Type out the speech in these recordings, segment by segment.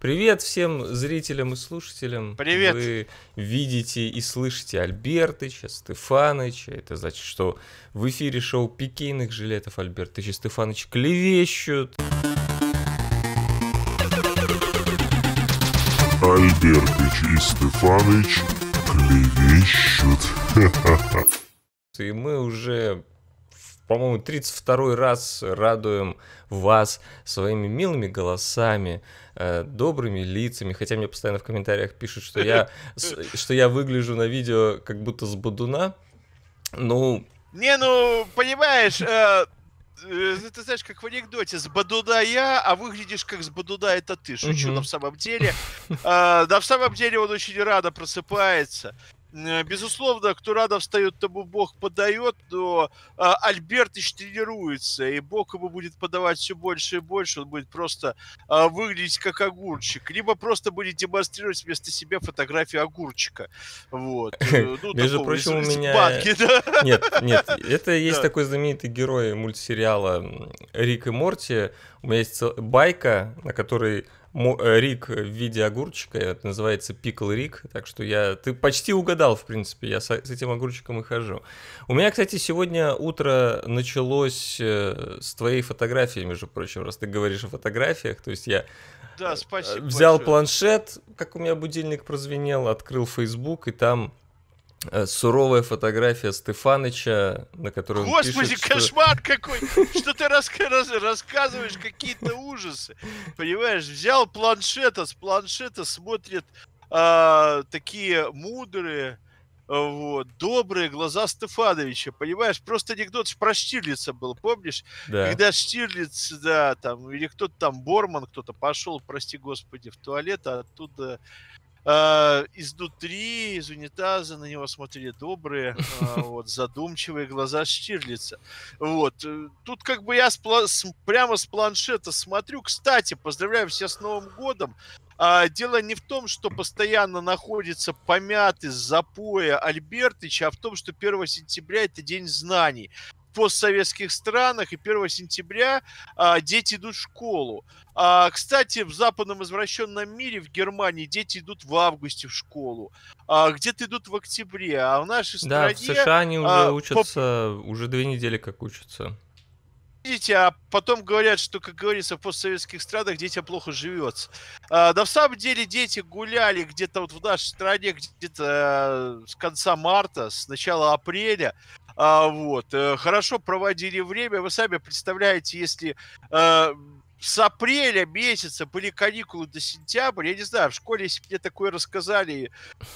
Привет всем зрителям и слушателям. Привет. Вы видите и слышите Альбертыча, Стефаныча. Это значит, что в эфире шоу «Пикейных жилетов» Альбертыч и Стефаныч клевещут. Альбертыч и Стефаныч клевещут. И мы уже по-моему, 32 раз радуем вас своими милыми голосами, э, добрыми лицами. Хотя мне постоянно в комментариях пишут, что я, что я выгляжу на видео как будто с бодуна. Ну... Не, ну, понимаешь, э, э, ты знаешь, как в анекдоте, с Бадуда я, а выглядишь как с Бадуда это ты. Шучу угу. на самом деле. Э, на самом деле он очень рано просыпается. Э, безусловно, кто рано встает, тому Бог подает, но э, Альбертыч тренируется, и Бог ему будет подавать все больше и больше, он будет просто э, выглядеть как огурчик, либо просто будет демонстрировать вместо себя фотографию огурчика. Вот. Ну, Между прочим, у меня... Банки, да? Нет, нет, это есть да. такой знаменитый герой мультсериала Рик и Морти, у меня есть байка, на которой Э, рик в виде огурчика, это называется пикл Рик, так что я, ты почти угадал, в принципе, я с, этим огурчиком и хожу. У меня, кстати, сегодня утро началось э, с твоей фотографии, между прочим, раз ты говоришь о фотографиях, то есть я да, спасибо э, взял большое. планшет, как у меня будильник прозвенел, открыл Facebook, и там Э, суровая фотография Стефаныча, на которую Господи, он пишет, кошмар что... какой! Что ты рассказываешь какие-то ужасы? Понимаешь, взял планшета, с планшета смотрит а, такие мудрые, вот, добрые глаза Стефановича, понимаешь? Просто анекдот про Штирлица был, помнишь? Да. Когда Штирлиц, да, там, или кто-то там, Борман кто-то пошел, прости господи, в туалет, а оттуда э, а, изнутри, из унитаза на него смотрели добрые, а, вот, задумчивые глаза Штирлица. Вот. Э, тут как бы я с, с, прямо с планшета смотрю. Кстати, поздравляю всех с Новым годом. А, дело не в том, что постоянно находится помятый с запоя Альбертыча, а в том, что 1 сентября это день знаний постсоветских странах, и 1 сентября а, дети идут в школу. А, кстати, в западном извращенном мире, в Германии, дети идут в августе в школу, а, где-то идут в октябре, а в нашей стране... Да, в США они а, уже а, учатся, по... уже две недели как учатся. Видите, а потом говорят, что, как говорится, в постсоветских странах детям плохо живется. А, да в самом деле дети гуляли где-то вот в нашей стране где-то э, с конца марта, с начала апреля. А, вот. Э, хорошо проводили время. Вы сами представляете, если э, с апреля месяца были каникулы до сентября. Я не знаю, в школе, если мне такое рассказали,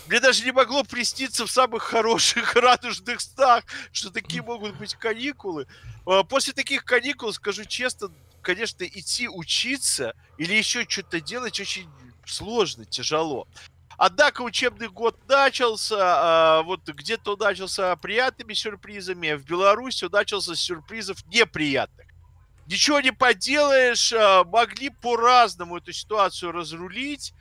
мне даже не могло приститься в самых хороших радужных снах, что такие могут быть каникулы. А, после таких каникул, скажу честно, конечно, идти учиться или еще что-то делать очень сложно, тяжело. Однако учебный год начался, а, вот где-то начался приятными сюрпризами, в Беларуси начался с сюрпризов неприятных. Ничего не поделаешь, а, могли по-разному эту ситуацию разрулить.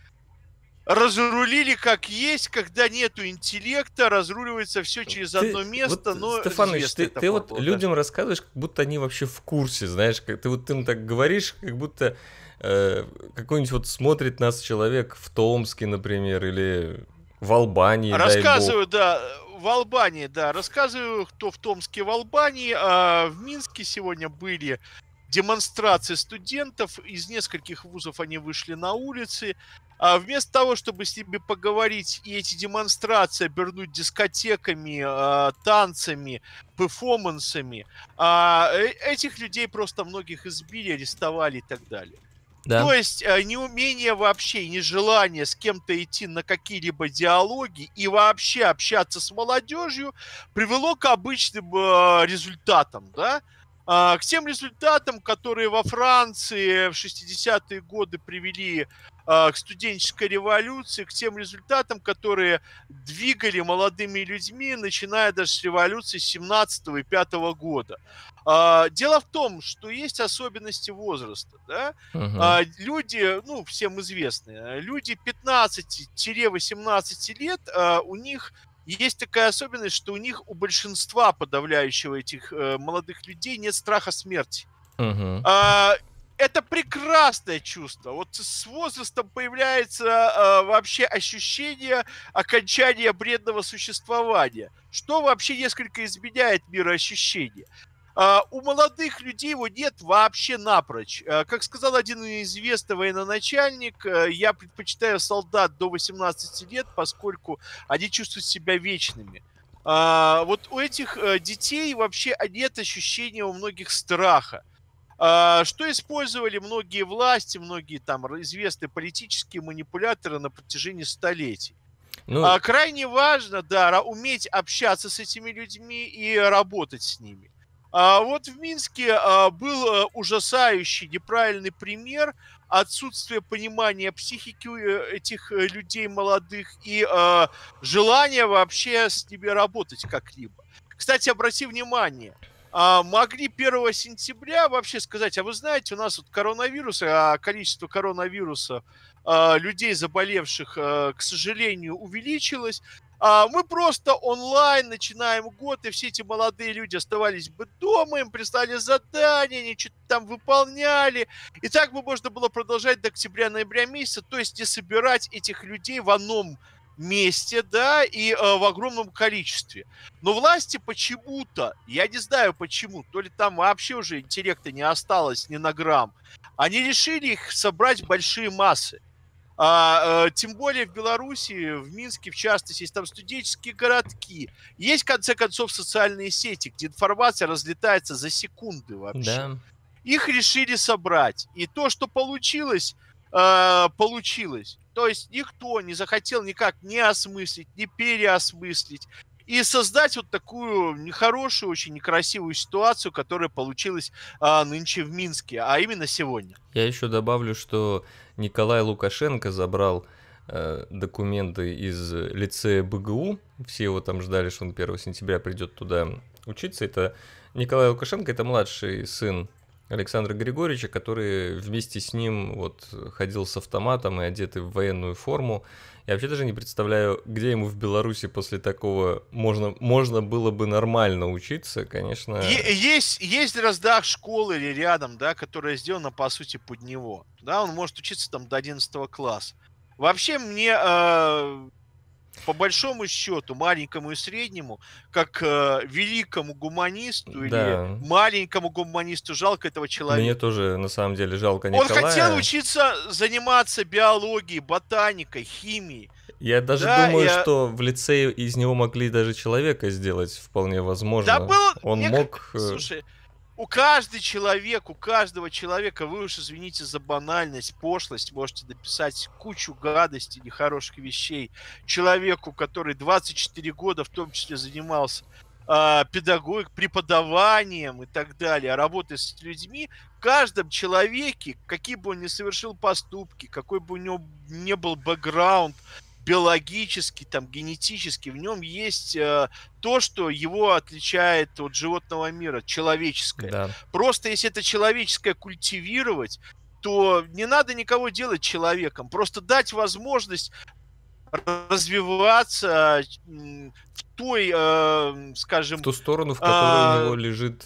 Разрулили как есть, когда нету интеллекта, разруливается все э, через ты, одно место. Вот, э, но Стефанович, ты, ты вот людям рассказываешь, как будто они вообще в курсе, знаешь, как ты вот им так говоришь, как будто э, какой-нибудь вот смотрит нас человек в Томске, например, или в Албании. Рассказываю, да, в Албании, да, рассказываю, кто в Томске, в Албании. А в Минске сегодня были демонстрации студентов. Из нескольких вузов они вышли на улицы. А вместо того, чтобы с ними поговорить и эти демонстрации обернуть дискотеками, а, танцами, перформансами, а, э, этих людей просто многих избили, арестовали и так далее. Да. То есть э, неумение вообще, нежелание с кем-то идти на какие-либо диалоги и вообще общаться с молодежью привело к обычным э, результатам, да? Э, к тем результатам, которые во Франции в 60-е годы привели а, к студенческой революции, к тем результатам, которые двигали молодыми людьми, начиная даже с революции 17 и 5 года. А, дело в том, что есть особенности возраста. Да? Uh-huh. Люди, ну, всем известные, люди 15-18 лет, у них есть такая особенность, что у них, у большинства подавляющего этих э, молодых людей нет страха смерти. Uh-huh это прекрасное чувство. Вот с возрастом появляется э, вообще ощущение окончания бредного существования, что вообще несколько изменяет мироощущение. Э, у молодых людей его нет вообще напрочь. Э, как сказал один известный военачальник, э, я предпочитаю солдат до 18 лет, поскольку они чувствуют себя вечными. А, вот у этих э, детей вообще нет ощущения у многих страха. А, что использовали многие власти, многие там известные политические манипуляторы на протяжении столетий. Ну... А, крайне важно, да, уметь общаться с этими людьми и работать с ними. А, вот в Минске был э, ужасающий неправильный пример отсутствия понимания психики э, этих э, людей молодых и а, желания вообще с ними работать как-либо. Кстати, обрати внимание, а, могли 1 сентября вообще сказать, а вы знаете, у нас вот коронавирус, а количество коронавируса а, людей заболевших, а, к сожалению, увеличилось. А, мы просто онлайн начинаем год, и все эти молодые люди оставались бы дома, им прислали задания, они что-то там выполняли. И так бы можно было продолжать до октября-ноября месяца, то есть не собирать этих людей в одном месте, да, и э, в огромном количестве. Но власти почему-то, я не знаю почему, то ли там вообще уже интеллекта не осталось ни на грамм, они решили их собрать большие массы. А, э, тем более в Беларуси, в Минске, в частности, есть там студенческие городки. Есть, в конце концов, социальные сети, где информация разлетается за секунды вообще. Да. Их решили собрать. И то, что получилось, э, получилось. То есть никто не захотел никак не осмыслить, не переосмыслить и создать вот такую нехорошую, очень некрасивую ситуацию, которая получилась а, нынче в Минске, а именно сегодня. Я еще добавлю, что Николай Лукашенко забрал э, документы из лицея БГУ. Все его там ждали, что он 1 сентября придет туда учиться. Это Николай Лукашенко, это младший сын Александра Григорьевича, который вместе с ним вот ходил с автоматом и одетый в военную форму. Я вообще даже не представляю, где ему в Беларуси после такого можно, можно было бы нормально учиться, конечно. Есть, есть раздах школы или рядом, да, которая сделана, по сути, под него. Да, он может учиться там до 11 класса. Вообще мне э, по большому счету, маленькому и среднему, как э, великому гуманисту да. или маленькому гуманисту жалко этого человека. Мне тоже, на самом деле, жалко Николая. Он хотел учиться заниматься биологией, ботаникой, химией. Я даже да, думаю, я... что в лице из него могли даже человека сделать вполне возможно. Да, был... Он Мне... мог... Э, Слушай, у каждый человек, у каждого человека, вы уж извините за банальность, пошлость, можете дописать кучу гадостей, нехороших вещей человеку, который 24 года в том числе занимался э, а, педагогик, преподаванием и так далее, а работая с людьми, в каждом человеке, какие бы он ни совершил поступки, какой бы у него не был бэкграунд, биологически, там, генетически, в нем есть э, то, что его отличает от животного мира, человеческое. Да. Просто если это человеческое культивировать, то не надо никого делать человеком, просто дать возможность развиваться в той, э, скажем... В ту сторону, в которой а... у него лежит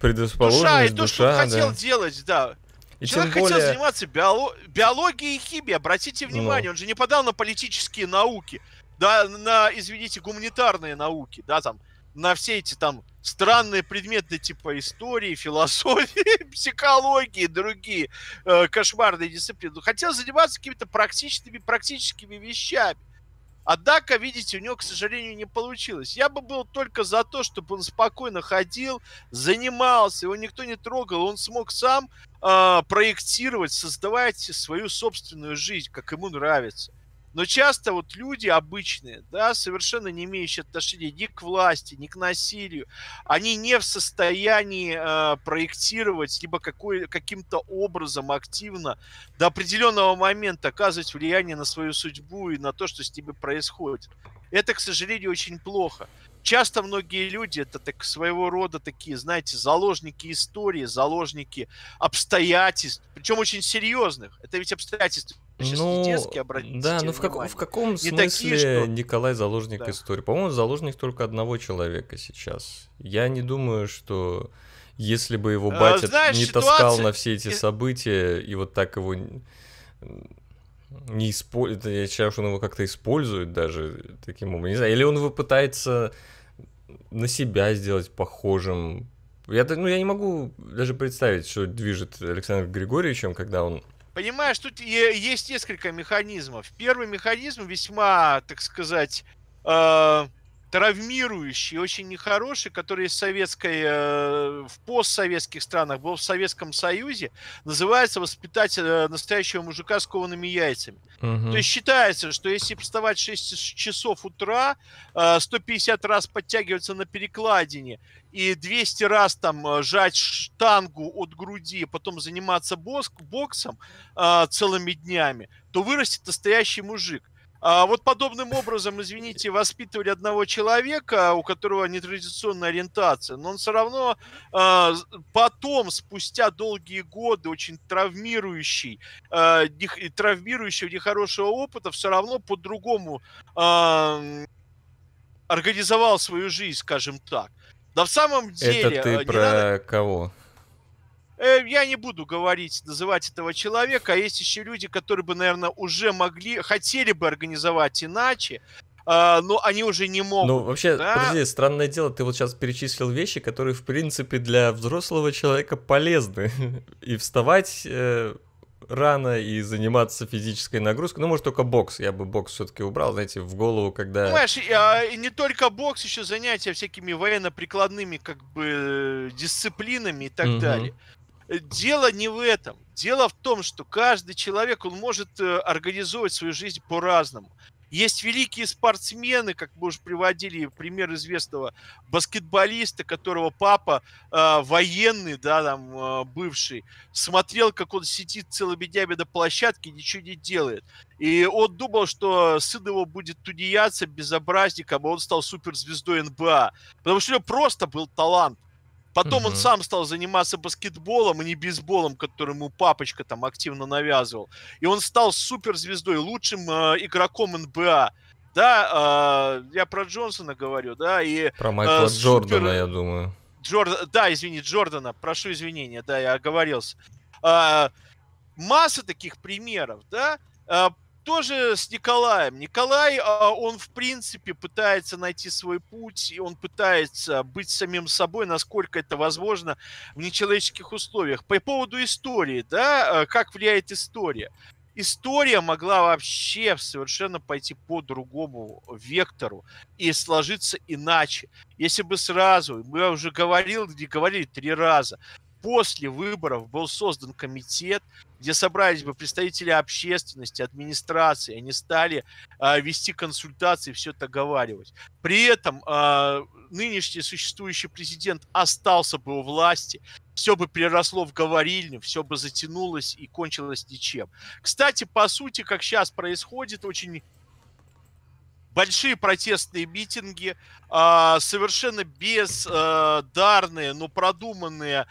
предрасположенность, душа. И душа, то, что он да. хотел делать, да. И Человек более... хотел заниматься биоло... биологией и химией. Обратите внимание, ну. он же не подал на политические науки, да, на, извините, гуманитарные науки, да, там, на все эти там странные предметы типа истории, философии, психологии другие э, кошмарные дисциплины. Хотел заниматься какими-то практическими, практическими вещами. Однако, а видите, у него, к сожалению, не получилось. Я бы был только за то, чтобы он спокойно ходил, занимался, его никто не трогал, он смог сам э, проектировать, создавать свою собственную жизнь, как ему нравится. Но часто вот люди обычные, да, совершенно не имеющие отношения ни к власти, ни к насилию, они не в состоянии э, проектировать, либо какой, каким-то образом активно до определенного момента оказывать влияние на свою судьбу и на то, что с ними происходит. Это, к сожалению, очень плохо. Часто многие люди это так своего рода такие, знаете, заложники истории, заложники обстоятельств, причем очень серьезных. Это ведь обстоятельства Сейчас ну, не детский, обратите Да, ну в, как, в каком не смысле такие, что... Николай заложник да. истории? По-моему, заложник только одного человека сейчас. Я не думаю, что если бы его а, батя а, знаешь, не ситуация... таскал на все эти события и вот так его не использует, я считаю, что он его как-то использует даже таким образом, не знаю, или он его пытается на себя сделать похожим. Я, ну, я не могу даже представить, что движет Александр Григорьевичем, когда он Понимаешь, тут есть несколько механизмов. Первый механизм весьма, так сказать, э, травмирующий, очень нехороший, который в советской, э, в постсоветских странах был в Советском Союзе, называется «Воспитать э, настоящего мужика с коваными яйцами». Угу. То есть считается, что если вставать в 6 часов утра, 150 э, раз подтягиваться на перекладине и 200 раз там жать штангу от груди, потом заниматься боксом целыми днями, то вырастет настоящий мужик. А вот подобным образом, извините, воспитывали одного человека, у которого нетрадиционная ориентация, но он все равно э, потом, спустя долгие годы, очень травмирующий, э, травмирующего нехорошего опыта, все равно по-другому э, организовал свою жизнь, скажем так. Да в самом деле... Это ты про надо... кого? Э, я не буду говорить, называть этого человека, а есть еще люди, которые бы, наверное, уже могли, хотели бы организовать иначе, а, но они уже не ну, могут. Ну, вообще, да? подожди, странное дело, ты вот сейчас перечислил вещи, которые, в принципе, для взрослого человека полезны. И вставать э, рано, и заниматься физической нагрузкой. Ну, может, только бокс. Я бы бокс все-таки убрал, знаете, в голову, когда... Понимаешь, и, а, не только бокс, еще занятия всякими военно-прикладными, как бы, э, дисциплинами и так угу. далее дело не в этом. Дело в том, что каждый человек, он может э, организовывать свою жизнь по-разному. Есть великие спортсмены, как мы уже приводили пример известного баскетболиста, которого папа э, военный, да, там э, бывший, смотрел, как он сидит целыми днями на площадке, ничего не делает. И он думал, что сын его будет тунеядцем, безобразником, а он стал суперзвездой НБА, потому что у него просто был талант. Потом угу. он сам стал заниматься баскетболом, и а не бейсболом, который ему папочка там активно навязывал. И он стал суперзвездой, лучшим э, игроком НБА. Да, э, я про Джонсона говорю, да, и... Про э, Майкла э, Джордана, я думаю. Джорд... Да, извини, Джордана, прошу извинения, да, я оговорился. Э, масса таких примеров, да. Э, тоже с Николаем. Николай, а, он в принципе пытается найти свой путь, и он пытается быть самим собой, насколько это возможно в нечеловеческих условиях. По поводу истории, да, а, как влияет история. История могла вообще совершенно пойти по другому вектору и сложиться иначе. Если бы сразу, Мы уже говорил, где говорили три раза, после выборов был создан комитет, где собрались бы представители общественности, администрации, они стали э, вести консультации, все это оговаривать. При этом э, нынешний существующий президент остался бы у власти, все бы переросло в говорильню, все бы затянулось и кончилось ничем. Кстати, по сути, как сейчас происходит, очень большие протестные митинги, а, совершенно бездарные, но продуманные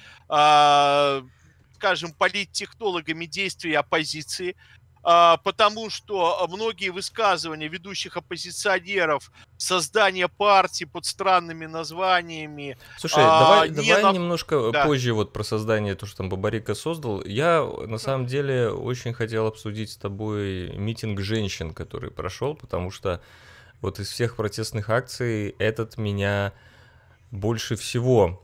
скажем, политтехнологами действий оппозиции, а, потому что многие высказывания ведущих оппозиционеров, создание партии под странными названиями. Слушай, а, давай, не давай на... немножко да. позже вот про создание, то, что там Бабарика создал. Я на самом деле очень хотел обсудить с тобой митинг женщин, который прошел, потому что вот из всех протестных акций этот меня больше всего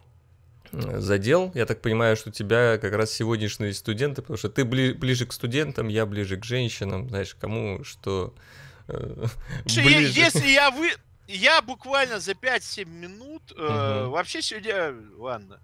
задел. Я так понимаю, что тебя как раз сегодняшние студенты, потому что ты бли- ближе к студентам, я ближе к женщинам, знаешь, кому что... Э, ближе. Если я вы... Я буквально за 5-7 минут э, вообще сегодня... Ладно.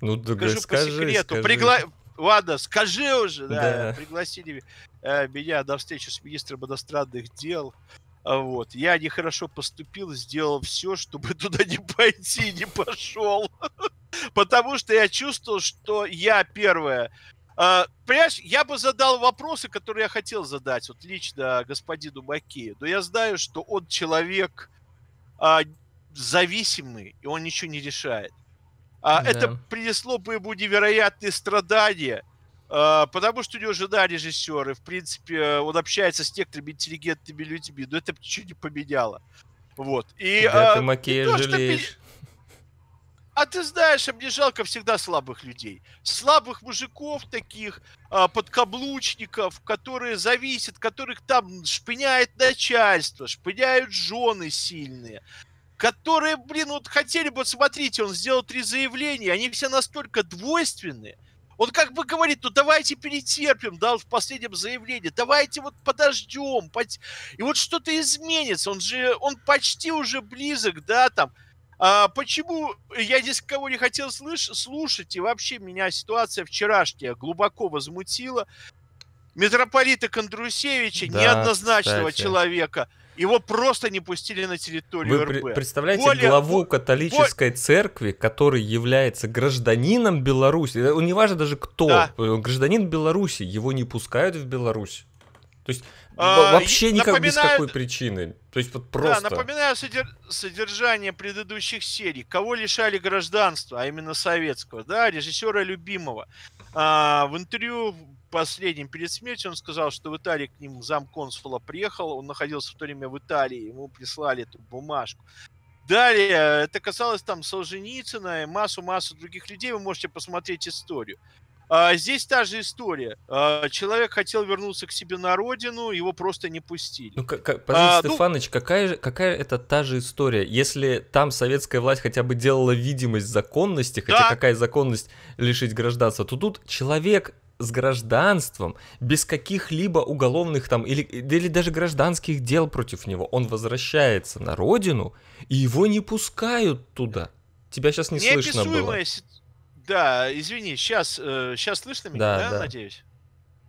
Ну, скажу скажи, по секрету. Скажи. Пригла... Ладно, скажи уже, да. да. Пригласили э, меня на встречу с министром иностранных дел. А вот. Я нехорошо поступил, сделал все, чтобы туда не пойти, не пошел. Потому что я чувствовал, что я первое. Uh, а, понимаешь, я бы задал вопросы, которые я хотел задать вот лично господину Макею. Но я знаю, что он человек uh, зависимый, и он ничего не решает. Uh, да. Это принесло бы ему невероятные страдания, потому что у него жена режиссер, и, в принципе, он общается с некоторыми интеллигентными людьми, но это ничего не поменяло. Вот. И, да, ты Макея жалеешь. А ты знаешь, а мне жалко всегда слабых людей. Слабых мужиков таких, а, подкаблучников, которые зависят, которых там шпыняет начальство, шпыняют жены сильные. Которые, блин, вот хотели бы, смотрите, он сделал три заявления, они все настолько двойственные, он как бы говорит, ну давайте перетерпим, дал в последнем заявлении, давайте вот подождем, и вот что-то изменится, он же, он почти уже близок, да, там, а, почему я здесь кого не хотел слыш- слушать, и вообще меня ситуация вчерашняя глубоко возмутила. Митрополита Кондрусевича, да, неоднозначного кстати. человека, его просто не пустили на территорию Вы РБ. При- представляете Более... главу католической Более... церкви, который является гражданином Беларуси, э, неважно даже кто, да. Э, гражданин Беларуси, его не пускают в Беларусь. То есть а, вообще никак, напоминают... без какой причины. То есть вот просто... Да, напоминаю содер... содержание предыдущих серий. Кого лишали гражданства, а именно советского, да, режиссера любимого. А, в интервью последним перед смертью он сказал, что в Италии к ним зам консула приехал, он находился в то время в Италии, ему прислали эту бумажку. Далее, э, это касалось там Солженицына и массу-массу других людей, вы можете посмотреть историю. А, здесь та же история. А, человек хотел вернуться к себе на родину, его просто не пустили. Ну, как, а, подожди, а, Стефаныч, ну... какая, какая это та же история? Если там советская власть хотя бы делала видимость законности, хотя да. какая законность лишить гражданства, то тут человек с гражданством, без каких-либо уголовных там или, или даже гражданских дел против него, он возвращается на родину, и его не пускают туда. Тебя сейчас не слышно было. Си- да, извини, сейчас, сейчас э, слышно меня, да, да, да, надеюсь?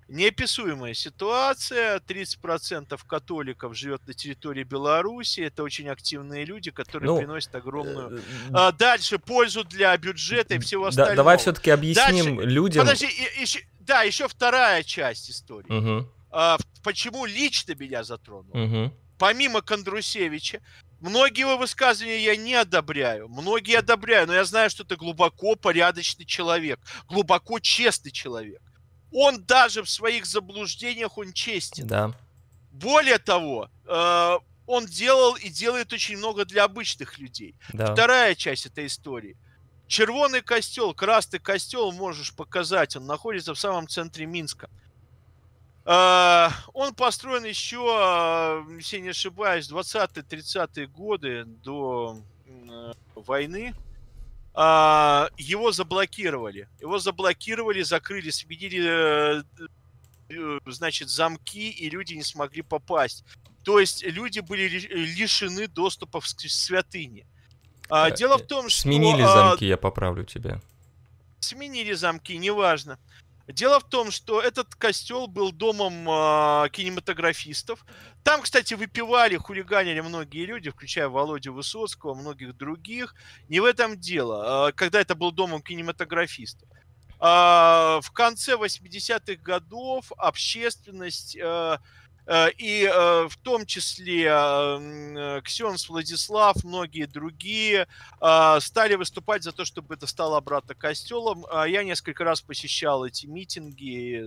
Неописуемая ситуация. 30% католиков живет на территории Беларуси. Это очень активные люди, которые ну, приносят огромную... Э, а, дальше пользу для бюджета и всего остального. Да, давай все-таки объясним дальше... людям... Подожди, и, еще... да, еще вторая часть истории. Угу. А, почему лично меня затронуло? Угу помимо Кондрусевича, Многие его высказывания я не одобряю, многие одобряю, но я знаю, что ты глубоко порядочный человек, глубоко честный человек. Он даже в своих заблуждениях, он честен. Да. Более того, э, он делал и делает очень много для обычных людей. Да. Вторая часть этой истории. Червоный костел, красный костел можешь показать, он находится в самом центре Минска. А, он построен еще, а, если не ошибаюсь, 20-30-е годы до э, войны. А, его заблокировали. Его заблокировали, закрыли, сменили э, э, значит, замки, и люди не смогли попасть. То есть люди были лишены доступа к святыне. Дело в том, что... Сменили замки, я поправлю тебя. Сменили замки, неважно. важно. Дело в том, что этот костел был домом э, кинематографистов. Там, кстати, выпивали, хулиганили многие люди, включая Володю Высоцкого, многих других. Не в этом дело, э, когда это был домом кинематографистов. Э, в конце 80-х годов общественность... Э, Э, и э, в том числе э, Ксенс, Владислав, многие другие стали выступать за то, чтобы это стало обратно костелом. Я несколько раз посещал эти митинги,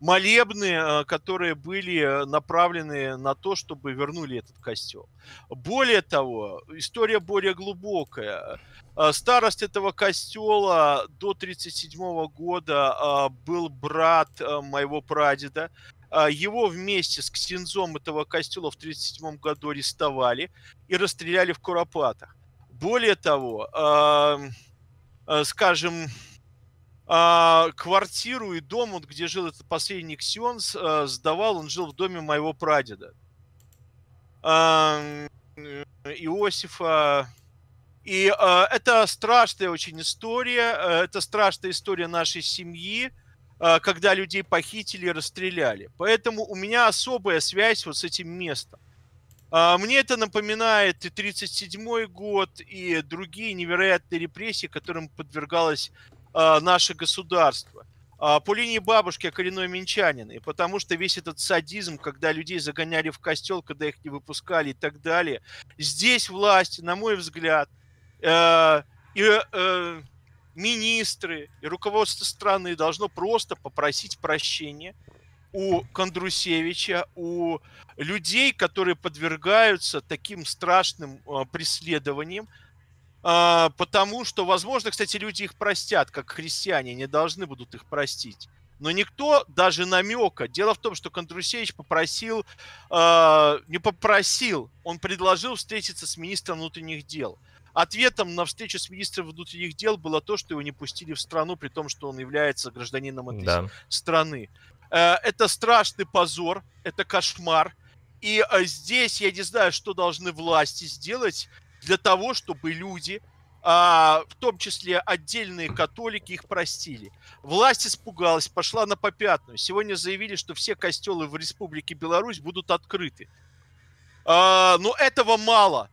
молебны, которые были направлены на то, чтобы вернули этот костел. Более того, история более глубокая. Старость этого костела до 1937 года был брат моего прадеда, а, его вместе с Ксензом этого костюла в 1937 году арестовали и расстреляли в Куропатах. Более того, а, скажем, а, квартиру и дом, где жил этот последний Ксенс, сдавал, он жил в доме моего прадеда. Иосифа. И э, это страшная очень история, э, это страшная история нашей семьи, Э, когда людей похитили и расстреляли. Поэтому у меня особая связь вот с этим местом. А, мне это напоминает и 37 год, и другие невероятные репрессии, которым подвергалось э, наше государство. А, по линии бабушки я коренной минчанин, и потому что весь этот садизм, когда людей загоняли в костел, когда их не выпускали и так далее, здесь власть, на мой взгляд, э, и министры и руководство страны должно просто попросить прощения у Кондрусевича, у людей, которые подвергаются таким страшным э, преследованиям, э, потому что, возможно, кстати, люди их простят, как христиане, не должны будут их простить. Но никто даже намека. Дело в том, что Кондрусевич попросил, э, не попросил, он предложил встретиться с министром внутренних дел – Ответом на встречу с министром внутренних дел было то, что его не пустили в страну, при том, что он является гражданином этой да. страны. Э, это страшный позор, это кошмар. И э, здесь я не знаю, что должны власти сделать для того, чтобы люди, а, в том числе отдельные католики их простили. Власть испугалась, пошла на попятную. Сегодня заявили, что все костелы в Республике Беларусь будут открыты. А, но этого мало.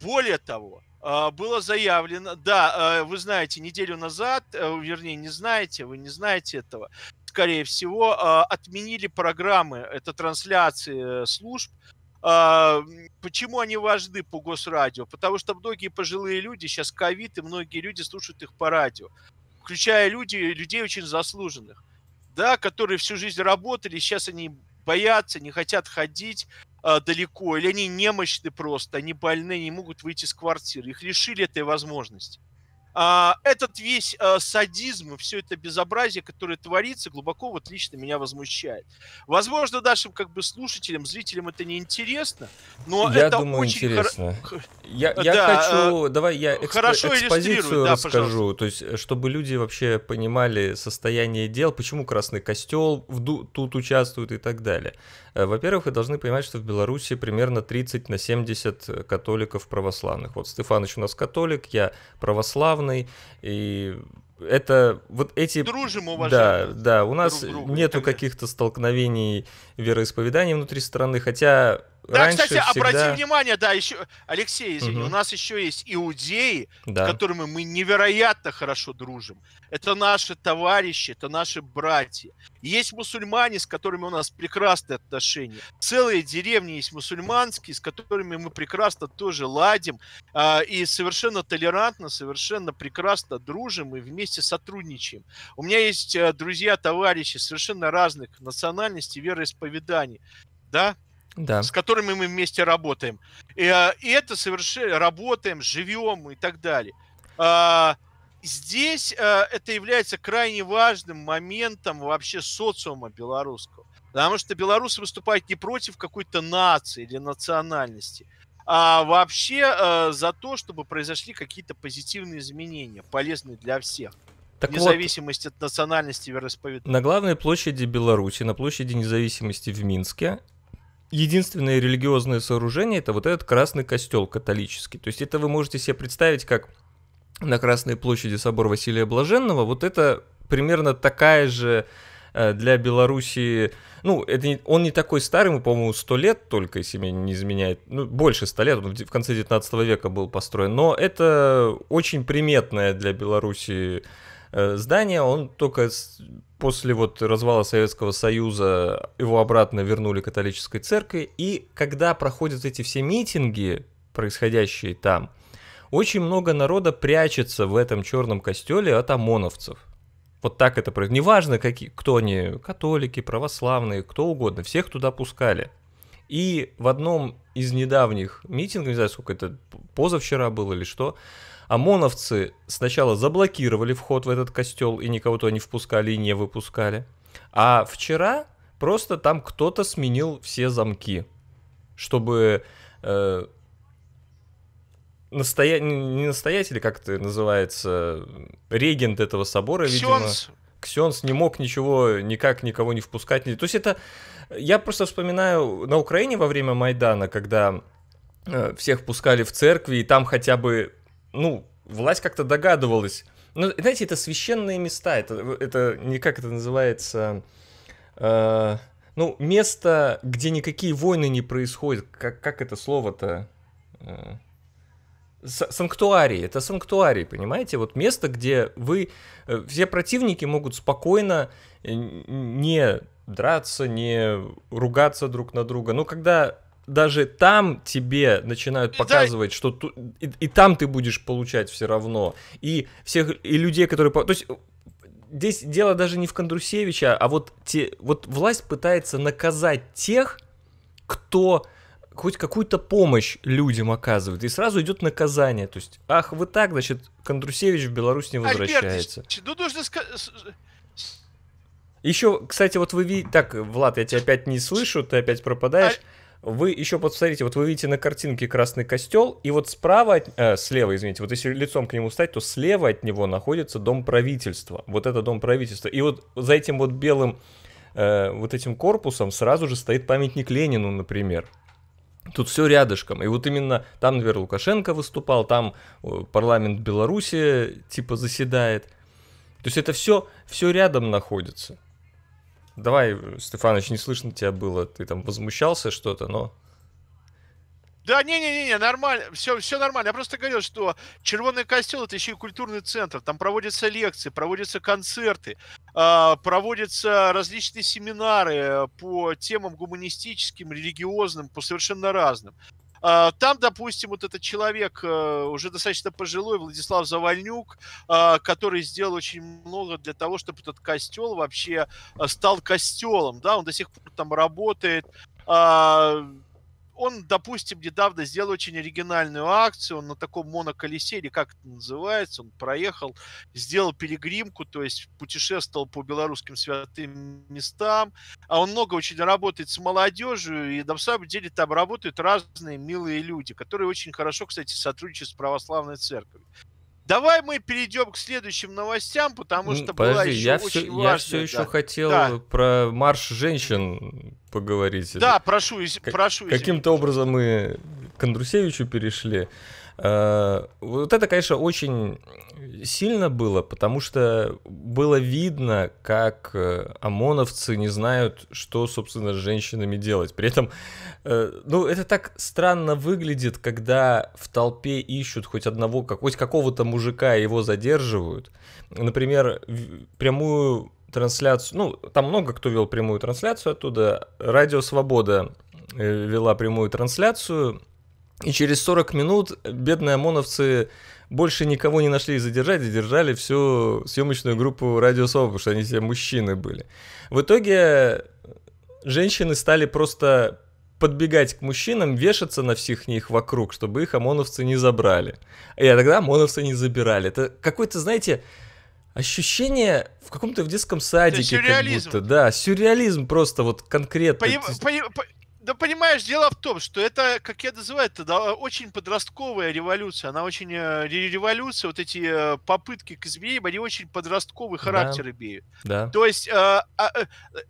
Более того, а, было заявлено, да, а, вы знаете, неделю назад, э, вернее, не знаете, вы не знаете этого, скорее всего, а, отменили программы, это трансляции э, служб. Почему они важны по госрадио? Потому что многие пожилые люди, сейчас ковид, и многие люди слушают их по радио, включая люди, людей очень заслуженных, да, которые всю жизнь работали, сейчас они боятся, не хотят ходить, а, далеко, или они немощны просто, они больны, не могут выйти из квартиры. Их лишили этой возможности. А, этот весь а, садизм, все это безобразие, которое творится, глубоко вот лично меня возмущает. Возможно, нашим как бы слушателям, зрителям это не интересно, но я это думаю, очень интересно. Хор... Я, я хочу, а... давай я экспо... хорошо экспозицию да, расскажу, пожалуйста. то есть э, чтобы люди вообще понимали состояние дел, почему красный костел в ду... тут участвует и так далее. Э, во-первых, вы должны понимать, что в Беларуси примерно 30 на 70 э, католиков православных. Вот Стефаныч у нас католик, я православный, и это вот эти... Дружим, уважаем. Да, да, у нас друг другу, нету каких-то столкновений вероисповеданий внутри страны, хотя да, Раньше кстати, всегда... обрати внимание, да, еще Алексей, извини, угу. у нас еще есть иудеи, да. с которыми мы невероятно хорошо дружим. Это наши товарищи, это наши братья. Есть мусульмане, с которыми у нас прекрасные отношения. Целые деревни есть мусульманские, с которыми мы прекрасно тоже ладим э, и совершенно толерантно, совершенно прекрасно дружим и вместе сотрудничаем. У меня есть э, друзья, товарищи совершенно разных национальностей, вероисповеданий, да, да. с которыми мы вместе работаем. И, а, и это совершенно работаем, живем и так далее. А, здесь а, это является крайне важным моментом вообще социума белорусского. Потому что белорусы выступают не против какой-то нации или национальности, а вообще а, за то, чтобы произошли какие-то позитивные изменения, полезные для всех. Так независимость вот, от национальности вероисповедания. На главной площади Беларуси, на площади независимости в Минске, единственное религиозное сооружение это вот этот красный костел католический. То есть это вы можете себе представить как на Красной площади собор Василия Блаженного. Вот это примерно такая же э, для Белоруссии, ну, это не, он не такой старый, ему, по-моему, 100 лет только, если меня не изменяет, ну, больше 100 лет, он в конце 19 века был построен, но это очень приметное для Белоруссии Э, здание, он только после вот развала Советского Союза его обратно вернули католической церкви, и когда проходят эти все митинги, происходящие там, очень много народа прячется в этом черном костеле от ОМОНовцев. Вот так это происходит. Неважно, какие, кто они, католики, православные, кто угодно, всех туда пускали. И в одном из недавних митингов, не знаю, сколько это, позавчера было или что, ОМОНовцы сначала заблокировали вход в этот костел и никого то не впускали и не выпускали. А вчера просто там кто-то сменил все замки, чтобы э, настоя... не настоятель, как это называется, регент этого собора, видимо. Ксенс не мог ничего, никак никого не впускать. То есть это... Я просто вспоминаю на Украине во время Майдана, когда э, всех пускали в церкви, и там хотя бы ну, власть как-то догадывалась. Ну, знаете, это священные места, это, это не как это называется, э, ну, место, где никакие войны не происходят. Как, как это слово-то? Э, санктуарий, это санктуарий, понимаете? Вот место, где вы, э, все противники могут спокойно э, не драться, не ругаться друг на друга. Ну, когда даже там тебе начинают показывать, что ту, и, и там ты будешь получать все равно. И всех и людей, которые... То есть здесь дело даже не в Кондрусевича, а вот, те, вот власть пытается наказать тех, кто хоть какую-то помощь людям оказывает. И сразу идет наказание. То есть, ах, вы так, значит, Кондрусевич в Беларусь не возвращается. Альберт, ну нужно сказать... Еще, кстати, вот вы видите... Так, Влад, я тебя опять не слышу, ты опять пропадаешь вы еще посмотрите, вот вы видите на картинке красный костел, и вот справа, от, э, слева, извините, вот если лицом к нему стать, то слева от него находится дом правительства. Вот это дом правительства. И вот за этим вот белым э, вот этим корпусом сразу же стоит памятник Ленину, например. Тут все рядышком. И вот именно там, наверное, Лукашенко выступал, там парламент Беларуси типа заседает. То есть это все, все рядом находится. Давай, Стефаныч, не слышно тебя было. Ты там возмущался что-то, но... Да, не-не-не, нормально, все, все нормально. Я просто говорил, что Червоный костел это еще и культурный центр. Там проводятся лекции, проводятся концерты, а, проводятся различные семинары э, по темам гуманистическим, религиозным, по совершенно разным. А, там, допустим, вот этот человек, э, уже достаточно пожилой, Владислав Завальнюк, а, который сделал очень много для того, чтобы этот костел вообще э, стал костелом, да, он до сих пор там работает, а, он, допустим, недавно сделал очень оригинальную акцию, он на таком моноколесе, или как это называется, он проехал, сделал перегримку, то есть путешествовал по белорусским святым местам, а он много очень работает с молодежью, и на самом деле там работают разные милые люди, которые очень хорошо, кстати, сотрудничают с православной церковью. Давай мы перейдем к следующим новостям, потому что Подожди, была еще я очень все, важная. Я все еще да. хотел да. про марш женщин поговорить. Да, прошу, как, прошу. Каким-то образом мы к Андрусевичу перешли. Э, вот это, конечно, очень сильно было, потому что было видно, как э, ОМОНовцы не знают, что, собственно, с женщинами делать. При этом, э, ну, это так странно выглядит, когда в толпе ищут хоть одного, хоть какого-то мужика, его задерживают. Например, прямую трансляцию, ну, там много кто вел прямую трансляцию оттуда, Радио Свобода вела прямую трансляцию, и через 40 минут бедные ОМОНовцы больше никого не нашли задержать, задержали всю съемочную группу Радио Сова, потому что они все мужчины были. В итоге женщины стали просто подбегать к мужчинам, вешаться на всех них вокруг, чтобы их ОМОНовцы не забрали. И тогда ОМОНовцы не забирали. Это какой-то, знаете, ощущение в каком-то в детском садике. Это сюрреализм. Как будто. Да, сюрреализм просто вот конкретно. Поним, поним, да понимаешь, дело в том, что это, как я называю это, да, очень подростковая революция. Она очень э, революция, вот эти э, попытки к изменениям, они очень подростковый характер да. имеют. Да. То есть э, а, э,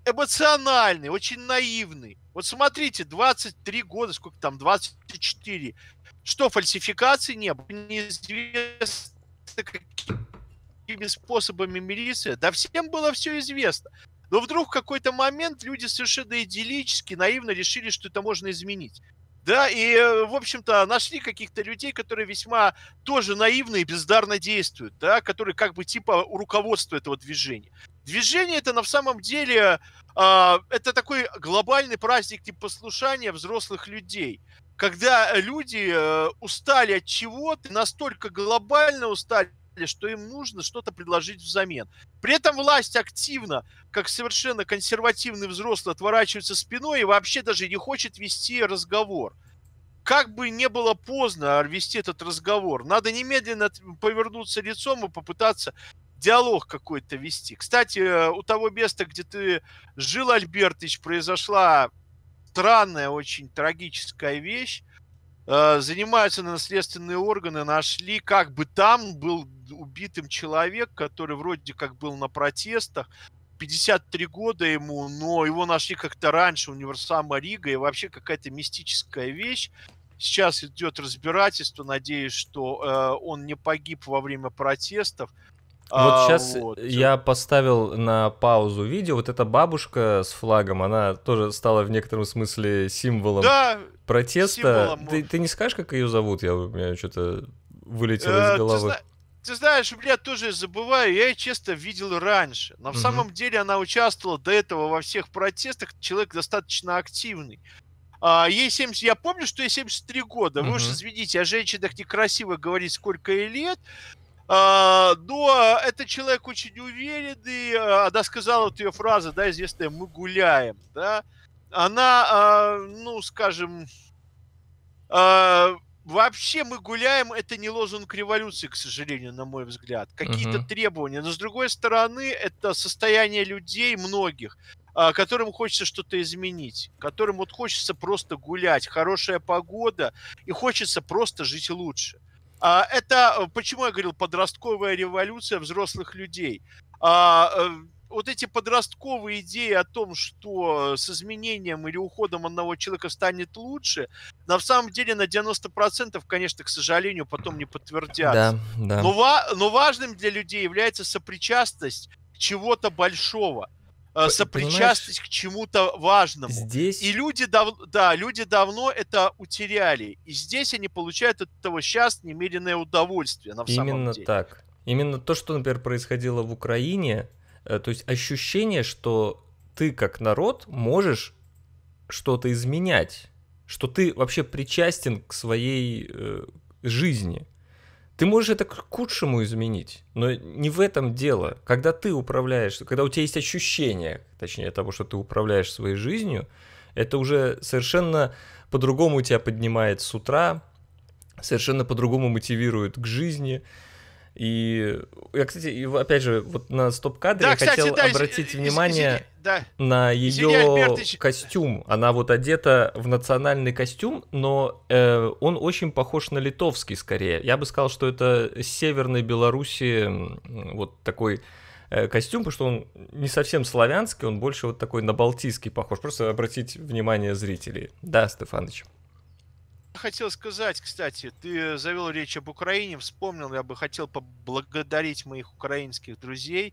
эмоциональный, очень наивный. Вот смотрите, 23 года, сколько там, 24. Что, фальсификации не было? Неизвестно, какими способами милиция. Да всем было все известно. Но вдруг в какой-то момент люди совершенно идиллически, наивно решили, что это можно изменить. Да, и, э, в общем-то, нашли каких-то людей, которые весьма тоже наивно и бездарно действуют, да, которые как бы типа руководство этого движения. Движение это на самом деле, э, это такой глобальный праздник типа послушания взрослых людей когда люди э, устали от чего-то, настолько глобально устали, что им нужно что-то предложить взамен. При этом власть активно, как совершенно консервативный взрослый, отворачивается спиной и вообще даже не хочет вести разговор. Как бы не было поздно а, вести этот разговор, надо немедленно повернуться лицом и попытаться диалог какой-то вести. Кстати, э, у того места, где ты жил, Альбертович, произошла странная, очень трагическая вещь э, занимаются наследственные органы, нашли, как бы там был убитым человек, который вроде как был на протестах, 53 года ему, но его нашли как-то раньше, универсама Рига, и вообще какая-то мистическая вещь. Сейчас идет разбирательство, надеюсь, что э, он не погиб во время протестов. Вот а, сейчас вот. я поставил на паузу видео. Вот эта бабушка с флагом, она тоже стала в некотором смысле символом да, протеста. Символом. Ты, ты не скажешь, как ее зовут? Я у меня что-то вылетело э, из головы. Ты, ты знаешь, бля, тоже забываю, я ее часто видел раньше. На угу. самом деле она участвовала до этого во всех протестах, человек достаточно активный. А, ей 70, я помню, что ей 73 года. Вы угу. уж извините, о женщинах некрасиво говорить, сколько ей лет. А, но ну, а это человек очень уверенный. А, она сказала вот ее фраза, да, известная, мы гуляем, да. Она, а, ну, скажем, а, вообще мы гуляем, это не лозунг революции, к сожалению, на мой взгляд. Какие-то угу. требования. Но с другой стороны, это состояние людей, многих, а, которым хочется что-то изменить, которым вот хочется просто гулять, хорошая погода, и хочется просто жить лучше. А, это, э, почему я говорил, подростковая революция взрослых людей. А, э, вот эти подростковые идеи о том, что с изменением или уходом одного человека станет лучше, на самом деле на 90%, конечно, к сожалению, потом не подтвердятся. Да, да. Но, ва- но важным для людей является сопричастность чего-то большого э, сопричастность к чему-то важному. Здесь... И люди, дав... да, люди давно это утеряли. И здесь они получают от этого сейчас немедленное удовольствие на Именно самом деле. так. Именно то, что, например, происходило в Украине, Э, то есть ощущение, что ты как народ можешь что-то изменять, что ты вообще причастен к своей э, жизни. Ты можешь это к худшему изменить, но не в этом дело. Когда ты управляешь, когда у тебя есть ощущение, точнее того, что ты управляешь своей жизнью, это уже совершенно по-другому тебя поднимает с утра, совершенно по-другому мотивирует к жизни. И я, кстати, опять же, вот на стоп-кадре да, я кстати, хотел да, обратить из- внимание из- да. на ее Извини, костюм. Она вот одета в национальный костюм, но э, он очень похож на литовский скорее. Я бы сказал, что это Северной Белоруссии вот такой э, костюм, потому что он не совсем славянский, он больше вот такой на балтийский похож. Просто обратить внимание зрителей. Да, Стефаныч хотел сказать, кстати, ты завел речь об Украине, вспомнил, я бы хотел поблагодарить моих украинских друзей.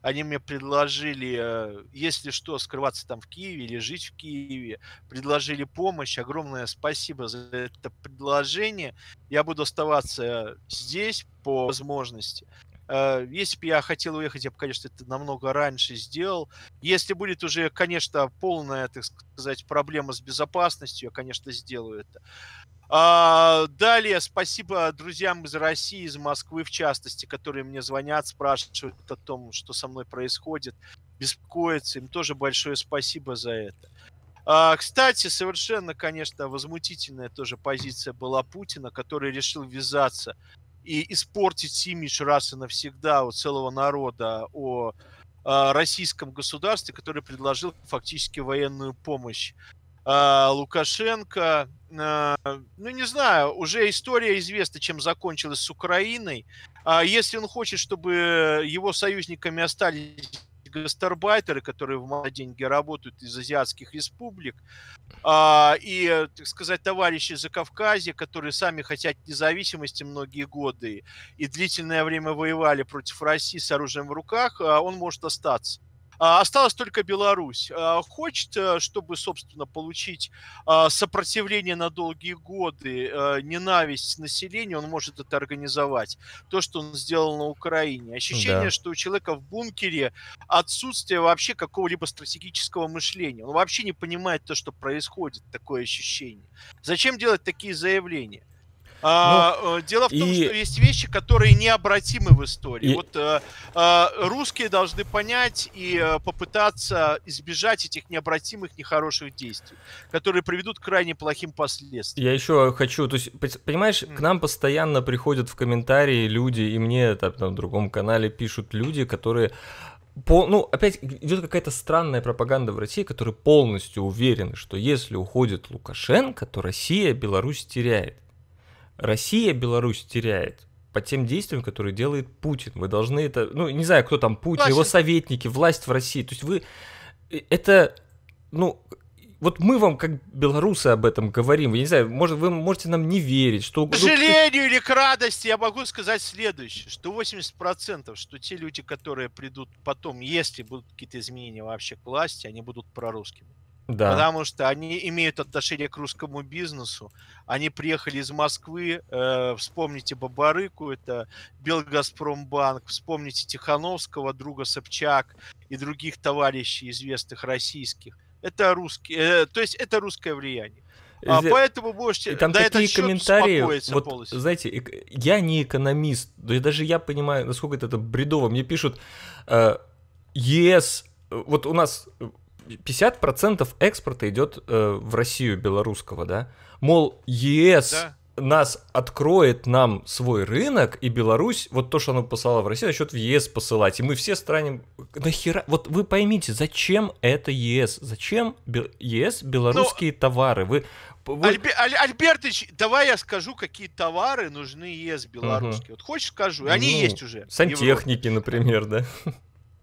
Они мне предложили, э, если что, скрываться там в Киеве или жить в Киеве. Предложили помощь. Огромное спасибо за это предложение. Я буду оставаться э, здесь по возможности. Э, если бы я хотел уехать, я бы, конечно, это намного раньше сделал. Если будет уже, конечно, полная, так сказать, проблема с безопасностью, я, конечно, сделаю это. А, далее, спасибо друзьям из России, из Москвы, в частности, которые мне звонят, спрашивают о том, что со мной происходит, беспокоятся. Им тоже большое спасибо за это. А, кстати, совершенно, конечно, возмутительная тоже позиция была Путина, который решил ввязаться и испортить имидж раз и навсегда у целого народа о а, российском государстве, который предложил фактически военную помощь. А, Лукашенко, а, ну не знаю, уже история известна, чем закончилась с Украиной. Если он хочет, чтобы его союзниками остались гастарбайтеры, которые в мало деньги работают из азиатских республик, а, и, так сказать, товарищи за Кавказе, которые сами хотят независимости многие годы и длительное время воевали против России с оружием в руках, а, он может остаться. А, осталась только Беларусь. А, хочет, э, чтобы, собственно, получить а, сопротивление на долгие годы, э, ненависть населения, он может это организовать. То, что он сделал на Украине. Ощущение, да. что у человека в бункере отсутствие вообще какого-либо стратегического мышления. Он вообще не понимает то, что происходит, такое ощущение. Зачем делать такие заявления? А, ну, э, дело в том, и... что есть вещи, которые необратимы в истории. И... Вот а, а, русские должны понять и попытаться избежать этих необратимых нехороших действий, которые приведут к крайне плохим последствиям. Я еще хочу, то есть, понимаешь, mm. к нам постоянно приходят в комментарии люди, и мне там на другом канале пишут люди, которые по, ну, опять идет какая-то странная пропаганда в России, которая полностью уверена, что если уходит Лукашенко, то Россия Беларусь теряет. Россия Беларусь теряет по тем действиям, которые делает Путин. Вы должны это, ну, не знаю, кто там Путин, Ваши... его советники, власть в России. То есть вы, э, это, ну, вот мы вам, как белорусы, об этом говорим. Я не знаю, может, вы можете нам не верить, что... К сожалению или к радости я могу сказать следующее, что 80%, что те люди, которые придут потом, если будут какие-то изменения вообще к власти, они будут прорусскими. Да. Потому что они имеют отношение к русскому бизнесу. Они приехали из Москвы. Э, вспомните Бабарыку, это Белгазпромбанк. Вспомните Тихановского, друга Собчак и других товарищей известных российских. Это русские, э, то есть это русское влияние. А, поэтому можете и там на такие этот комментарии, вот, полностью. знаете, я не экономист, да и даже я понимаю, насколько это бредово. Мне пишут, э, ЕС, вот у нас 50% экспорта идет э, в Россию белорусского, да? Мол, ЕС да. нас откроет нам свой рынок, и Беларусь, вот то, что она посылала в Россию, насчет в ЕС посылать. И мы все станем... Нахера... Вот вы поймите, зачем это ЕС? Зачем ЕС белорусские Но... Ну, товары? Вы... Вот... Альбер... Аль... Альбертыч, давай я скажу, какие товары нужны ЕС белорусские. Угу. Вот хочешь скажу? Они ну, есть уже. Сантехники, например, да?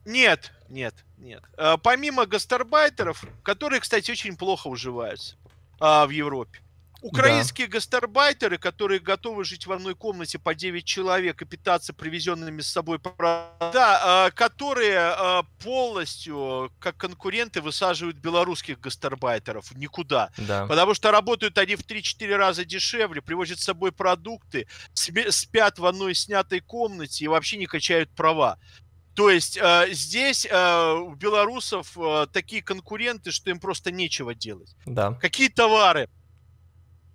Нет, нет, нет. А, помимо гастарбайтеров, которые, кстати, очень плохо уживаются а, в Европе. Украинские да. гастарбайтеры, которые готовы жить в одной комнате по 9 человек и питаться привезенными с собой да, а, которые а, полностью, как конкуренты, высаживают белорусских гастарбайтеров никуда. Да. Потому что работают они в 3-4 раза дешевле, привозят с собой продукты, спят в одной снятой комнате и вообще не качают права. То есть э, здесь э, у белорусов э, такие конкуренты, что им просто нечего делать. Да. Какие товары?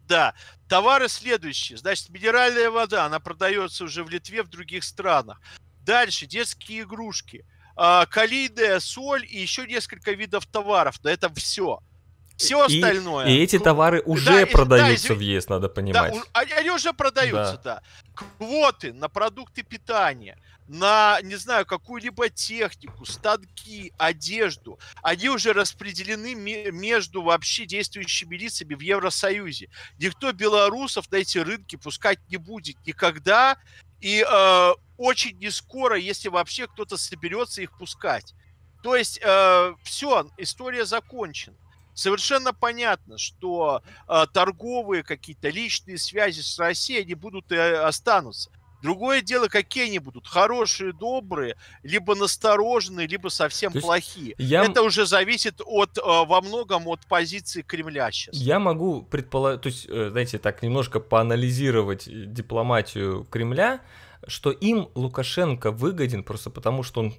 Да. Товары следующие. Значит, минеральная вода, она продается уже в Литве, в других странах. Дальше детские игрушки, э, калийная соль и еще несколько видов товаров. Да, это все. Все и, остальное. И эти товары уже да, продаются да, в ЕС, надо понимать. Да, они уже продаются, да. да. Квоты на продукты питания, на, не знаю, какую-либо технику, станки, одежду, они уже распределены между вообще действующими лицами в Евросоюзе. Никто белорусов на эти рынки пускать не будет никогда, и э, очень не скоро, если вообще кто-то соберется их пускать. То есть э, все, история закончена. Совершенно понятно, что э, торговые какие-то личные связи с Россией, они будут и э, останутся. Другое дело, какие они будут, хорошие, добрые, либо настороженные, либо совсем плохие. Я... Это уже зависит от, э, во многом от позиции Кремля сейчас. Я могу предположить, то есть, э, знаете, так немножко поанализировать э, дипломатию Кремля, что им Лукашенко выгоден просто потому, что он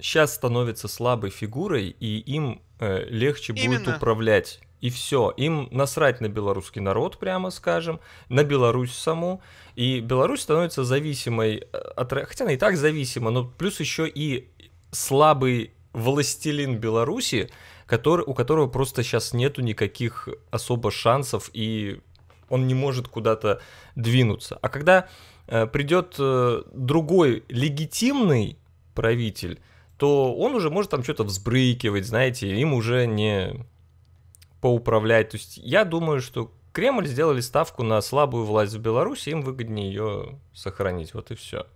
сейчас становится слабой фигурой, и им э, легче Именно. будет управлять и все. Им насрать на белорусский народ, прямо скажем, на Беларусь саму. И Беларусь становится зависимой, э, от, хотя она и так зависима, но плюс еще и слабый властелин Беларуси, который, у которого просто сейчас нету никаких особо шансов, и он не может куда-то двинуться. А когда э, придет э, другой легитимный правитель, то он уже может там что-то взбрыкивать, знаете, им уже не поуправлять. То есть я думаю, что Кремль сделали ставку на слабую власть в Беларуси, им выгоднее ее сохранить. Вот и все.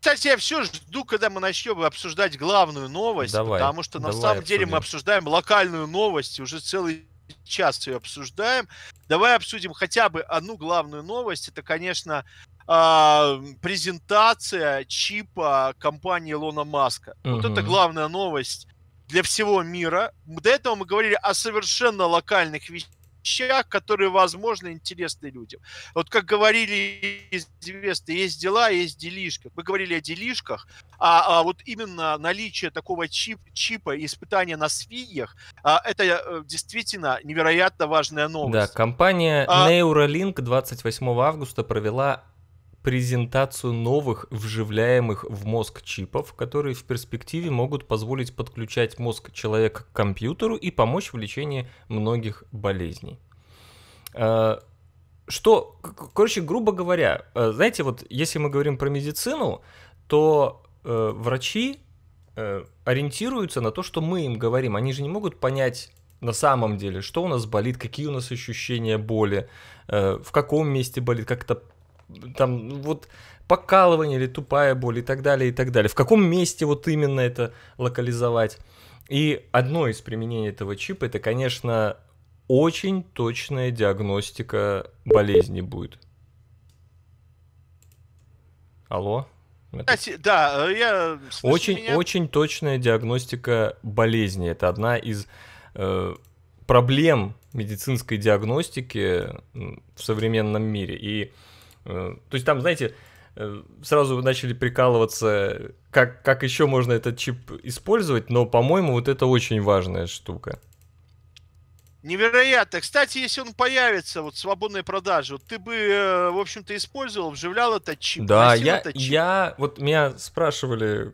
Кстати, я все жду, когда мы начнем обсуждать главную новость, давай, потому что на самом обсудим. деле мы обсуждаем локальную новость, уже целый час ее обсуждаем. Давай обсудим хотя бы одну главную новость. Это, конечно, а, презентация чипа компании Лона Маска. Угу. Вот это главная новость для всего мира. До этого мы говорили о совершенно локальных вещах, которые, возможно, интересны людям. Вот как говорили известно, есть дела, есть делишки. Мы говорили о делишках, а, а вот именно наличие такого чип, чипа и испытания на свиньях, а, это э, действительно невероятно важная новость. Да, компания а Neuralink 28 августа провела презентацию новых вживляемых в мозг чипов, которые в перспективе могут позволить подключать мозг человека к компьютеру и помочь в лечении многих болезней. Э, что, короче, грубо говоря, э, знаете, вот если мы говорим про медицину, то э, врачи ориентируются на то, что мы им говорим. Они же не могут понять на самом деле, что у нас болит, какие у нас ощущения боли, в каком месте болит, как это там вот покалывание или тупая боль и так далее, и так далее. В каком месте вот именно это локализовать? И одно из применений этого чипа, это, конечно, очень точная диагностика болезни будет. Алло? Да, да э, я... Очень, меня? очень точная диагностика болезни. Это одна из э, проблем медицинской диагностики в современном мире. И Э, то есть там, знаете, э, сразу начали прикалываться, как, как еще можно этот чип использовать, но, по-моему, вот это очень важная штука. Невероятно. Кстати, если он появится, вот свободная продажа, вот ты бы, э, в общем-то, использовал, вживлял этот чип. Да, я, этот чип. я, вот меня спрашивали,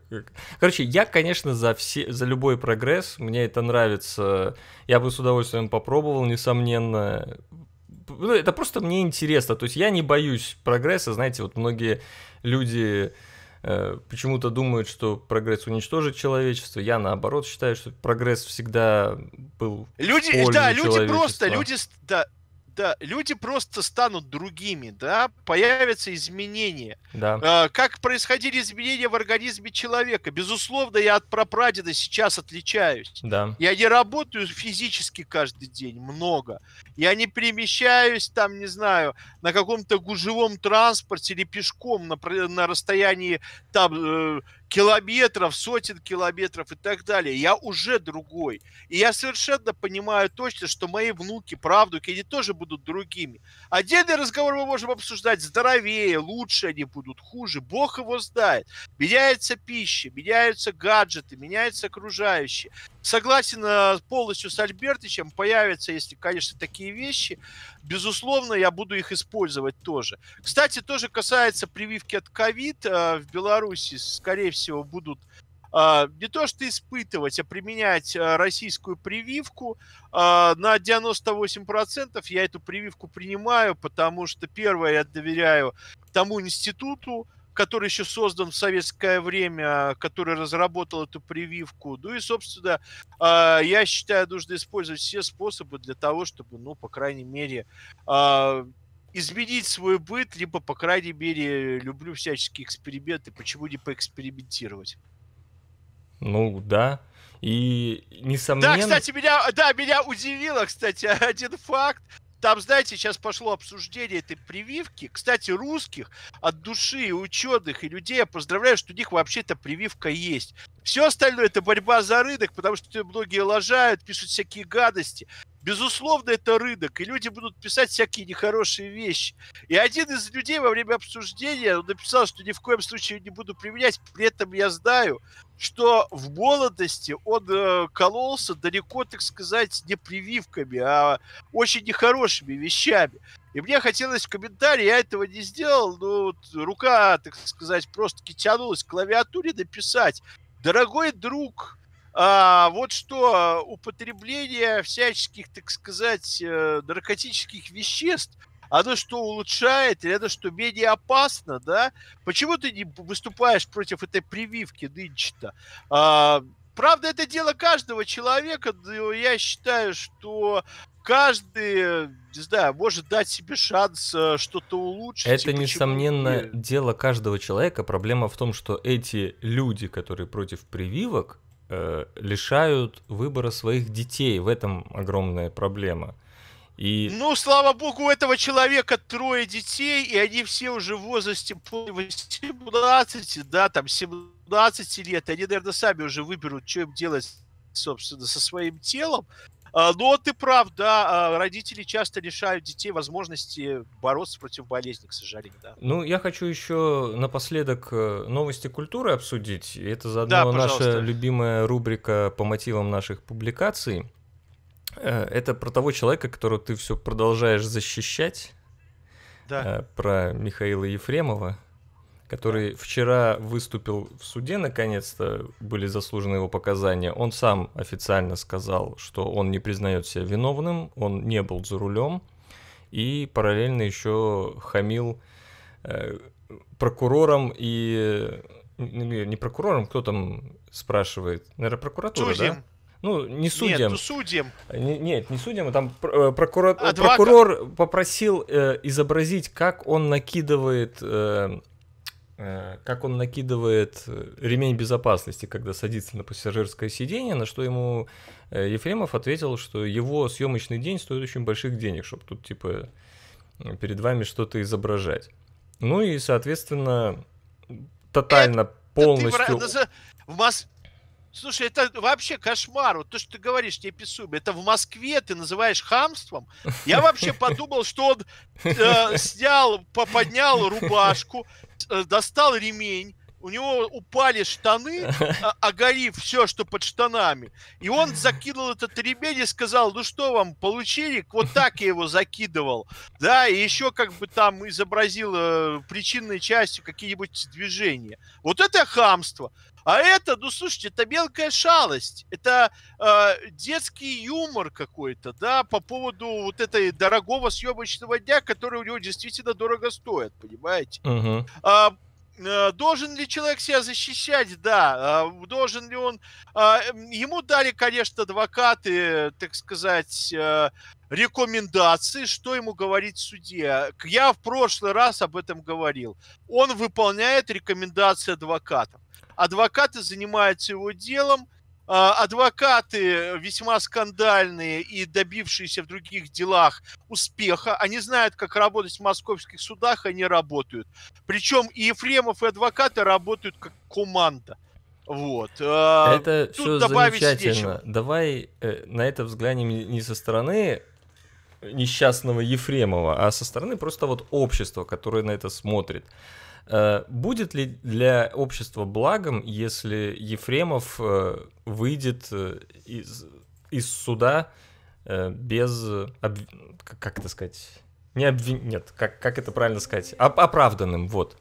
короче, я, конечно, за все, за любой прогресс, мне это нравится, я бы с удовольствием попробовал, несомненно, ну это просто мне интересно. То есть я не боюсь прогресса. Знаете, вот многие люди э, почему-то думают, что прогресс уничтожит человечество. Я наоборот считаю, что прогресс всегда был. Люди, да, люди просто, люди, да, да, люди просто станут другими, да, появятся изменения. Да. Э, как происходили изменения в организме человека? Безусловно, я от прапрадеда сейчас отличаюсь. Да. Я не работаю физически каждый день, много. Я не перемещаюсь там, не знаю, на каком-то гужевом транспорте или пешком на, на расстоянии там э, километров, сотен километров и так далее. Я уже другой. И я совершенно понимаю точно, что мои внуки, правнуки, они тоже будут другими. Отдельный разговор мы можем обсуждать здоровее, лучше они будут, хуже. Бог его знает. Меняется пища, меняются гаджеты, меняются окружающие. Согласен э, полностью с Альбертовичем, появятся, если, конечно, такие вещи, безусловно, я буду их использовать тоже. Кстати, тоже касается прививки от ковид. Э, в Беларуси, скорее всего, будут э, не то что испытывать, а применять э, российскую прививку. На 98% я эту прививку принимаю, потому что, первое, я доверяю тому институту, который еще создан в советское время, который разработал эту прививку. Ну и, собственно, а, я считаю, нужно использовать все способы для того, чтобы, ну, по крайней мере, а, изменить свой быт, либо, по крайней мере, люблю всяческие эксперименты, почему не поэкспериментировать? Ну, да. И несомненно... Да, кстати, меня, да, меня удивило, кстати, один факт там, знаете, сейчас пошло обсуждение этой прививки. Кстати, русских от души ученых и людей я поздравляю, что у них вообще-то прививка есть. Все остальное это борьба за рынок, потому что многие лажают, пишут всякие гадости. Безусловно, это рынок, и люди будут писать всякие нехорошие вещи. И один из людей во время обсуждения написал, что ни в коем случае не буду применять, при этом я знаю, что в молодости он э, кололся далеко, так сказать, не прививками, а очень нехорошими вещами. И мне хотелось в комментарии, я этого не сделал, но вот рука, так сказать, просто тянулась к клавиатуре написать. Дорогой друг, а, вот что э, употребление всяческих, так сказать, э, наркотических веществ, оно что улучшает, или оно что менее опасно, да? Почему ты не выступаешь против этой прививки нынче-то? А, правда, это дело каждого человека, но я считаю, что каждый, не знаю, может дать себе шанс э, что-то улучшить. Это, несомненно, дело каждого человека. Проблема в том, что эти люди, которые против прививок, Э, лишают выбора своих детей. В этом огромная проблема. И... Ну, слава богу, у этого человека трое детей, и они все уже в возрасте 18, да, там 17 лет. Они, наверное, сами уже выберут, что им делать, собственно, со своим телом. А, Но ну, ты прав, да, а, родители часто лишают детей возможности бороться против болезни, к сожалению. Да. Ну, я хочу еще напоследок э, новости культуры обсудить. Это заодно да, наша любимая рубрика по мотивам наших публикаций. Э, это про того человека, которого ты все продолжаешь защищать. Да. Э, про Михаила Ефремова который вчера выступил в суде, наконец-то были заслужены его показания, он сам официально сказал, что он не признает себя виновным, он не был за рулем, и параллельно еще хамил э, прокурором и... Не прокурором, кто там спрашивает? Наверное, прокуратура, Судим. да? Ну, не судьям. Нет, ну, судьям. Не, нет, не судьям. А там э, прокурор, э, прокурор попросил э, изобразить, как он накидывает э, Э, как он накидывает э, ремень безопасности, когда садится на пассажирское сиденье, на что ему э, Ефремов ответил, что его съемочный день стоит очень больших денег, чтобы тут типа перед вами что-то изображать. Ну и, соответственно, тотально, это, полностью... Ты, это, в Мос... Слушай, это вообще кошмар. Вот то, что ты говоришь, не писуемо. Это в Москве ты называешь хамством. Я вообще подумал, что он э, снял, поподнял рубашку, Э, достал ремень, у него упали штаны, оголив а, а все, что под штанами. И он закидывал этот ремень и сказал, ну что вам, получили? Вот так я его закидывал. Да, и еще как бы там изобразил э, причинной частью какие-нибудь движения. Вот это хамство. А это, ну слушайте, это мелкая шалость. Это э, детский юмор какой-то, да, по поводу вот этой дорогого съемочного дня, который у него действительно дорого стоит, понимаете? Угу. А, Должен ли человек себя защищать? Да. А, должен ли он... Ему дали, конечно, адвокаты, так сказать, э, рекомендации, что ему говорить судье. Я в прошлый раз об этом говорил. Он выполняет рекомендации адвокатов адвокаты занимаются его делом, а, адвокаты весьма скандальные и добившиеся в других делах успеха. Они знают, как работать в московских судах, они работают. Причем и Ефремов, и адвокаты работают как команда. Вот. А, это Тут все замечательно. Нечего. Давай э, на это взглянем не со стороны несчастного Ефремова, а со стороны просто вот общества, которое на это смотрит. Э, будет ли для общества благом, если Ефремов э, выйдет э, из, из суда без, как это сказать, не обвин... нет, как, как это правильно сказать, оправданным, вот.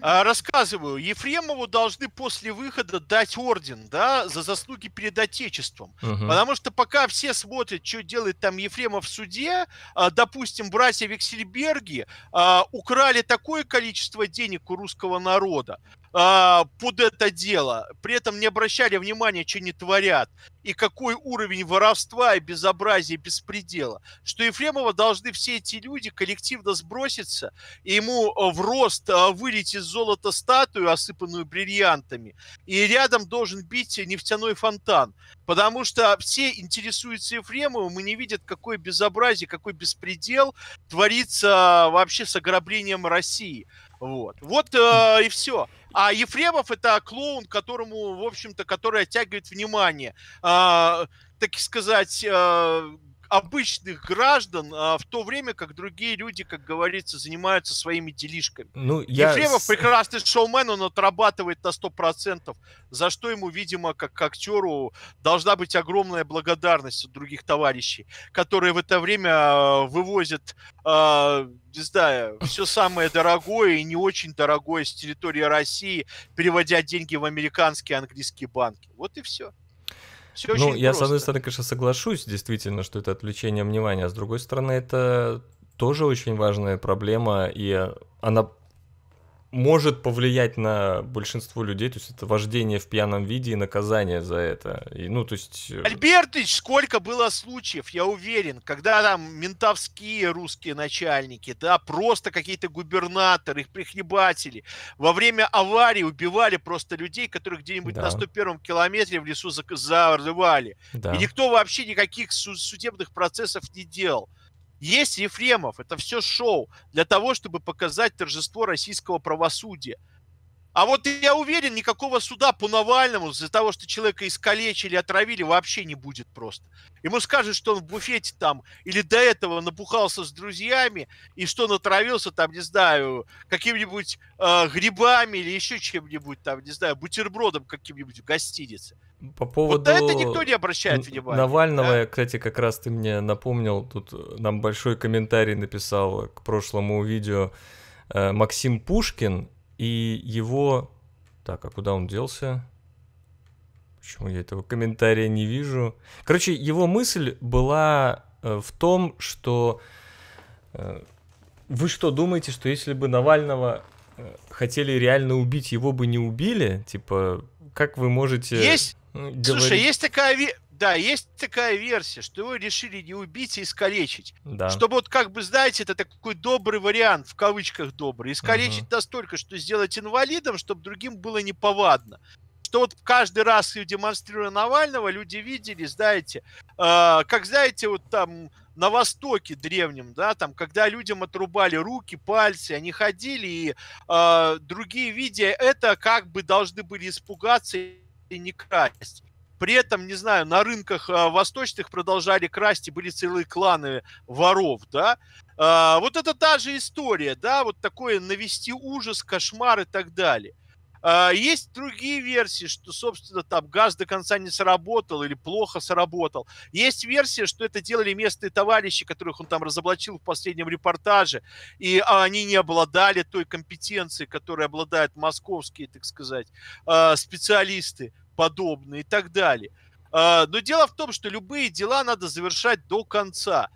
А, рассказываю, Ефремову должны после выхода дать орден, да, за заслуги перед Отечеством. Угу. Потому что пока все смотрят, что делает там Ефремов в суде, а, допустим, братья Вексельберги а, украли такое количество денег у русского народа, э, под это дело, при этом не обращали внимания, что они творят, и какой уровень воровства и безобразия, и беспредела, что Ефремова должны все эти люди коллективно сброситься, и ему э, в рост э, вылить из золота статую, осыпанную бриллиантами, и рядом должен бить нефтяной фонтан, потому что все интересуются Ефремовым и не видят, какое безобразие, какой беспредел творится э, вообще с ограблением России. Вот, вот э, и все. А Ефремов это клоун, которому, в общем-то, который оттягивает внимание. Э, так сказать, а, обычных граждан, а, в то время как другие люди, как говорится, занимаются своими делишками. Ну, я... Ефремов прекрасный шоумен, он отрабатывает на 100%, за что ему, видимо, как актеру должна быть огромная благодарность от других товарищей, которые в это время а, вывозят, э, не знаю, все самое дорогое и не очень дорогое с территории России, переводя деньги в американские и английские банки. Вот и все. Все ну, я, просто. с одной стороны, конечно, соглашусь действительно, что это отвлечение внимания, а с другой стороны, это тоже очень важная проблема, и она может повлиять на большинство людей, то есть это вождение в пьяном виде и наказание за это. И, ну, то есть... Э, Альбертыч, сколько было случаев, я уверен, когда там ментовские русские начальники, да, просто какие-то губернаторы, их прихлебатели во время аварии убивали просто людей, которых где-нибудь да. на 101-м километре в лесу зарывали. Да. И никто вообще никаких судебных процессов не делал. Есть Ефремов, это все шоу для того, чтобы показать торжество российского правосудия. А вот я уверен, никакого суда по Навальному из-за того, что человека искалечили, отравили, вообще не будет просто. Ему скажут, что он в буфете там или до этого напухался с друзьями и что он отравился, там, не знаю, какими-нибудь э, грибами или еще чем-нибудь там, не знаю, бутербродом каким-нибудь в гостинице. По поводу... Вот на это никто не обращает внимания. Навального, да? кстати, как раз ты мне напомнил, тут нам большой комментарий написал к прошлому видео э, Максим Пушкин, и его... Так, а куда он делся? Почему я этого комментария не вижу? Короче, его мысль была э, в том, что... Э, вы что, думаете, что если бы Навального э, хотели реально убить, его бы не убили? Типа, как вы можете... Есть! Говорить... Слушай, есть такая... Да, есть такая версия, что его решили не убить, а искалечить. Да. Чтобы вот как бы, знаете, это такой добрый вариант, в кавычках добрый. Искалечить угу. настолько, что сделать инвалидом, чтобы другим было неповадно. Что вот каждый раз, демонстрируя Навального, люди видели, знаете, э, как, знаете, вот там на Востоке древнем, да, там, когда людям отрубали руки, пальцы, они ходили, и э, другие, видя это, как бы должны были испугаться и не красть. При этом, не знаю, на рынках а, восточных продолжали красть, и были целые кланы воров, да. А, вот это та же история, да, вот такое навести ужас, кошмар и так далее. А, есть другие версии, что, собственно, там газ до конца не сработал или плохо сработал. Есть версия, что это делали местные товарищи, которых он там разоблачил в последнем репортаже, и а, они не обладали той компетенцией, которой обладают московские, так сказать, а, специалисты подобные и так далее. А, но дело в том, что любые дела надо завершать до конца.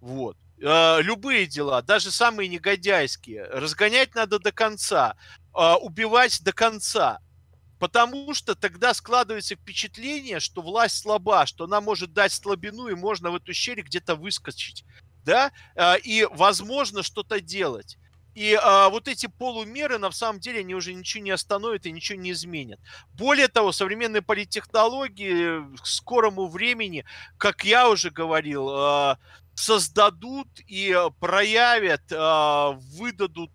Вот. А, любые дела, даже самые негодяйские, разгонять надо до конца, а, убивать до конца. Потому что тогда складывается впечатление, что власть слаба, что она может дать слабину и можно в эту щель где-то выскочить. Да? И возможно что-то делать. И а, вот эти полумеры, на самом деле, они уже ничего не остановят и ничего не изменят. Более того, современные политтехнологии к скорому времени, как я уже говорил, а, создадут и проявят, а, выдадут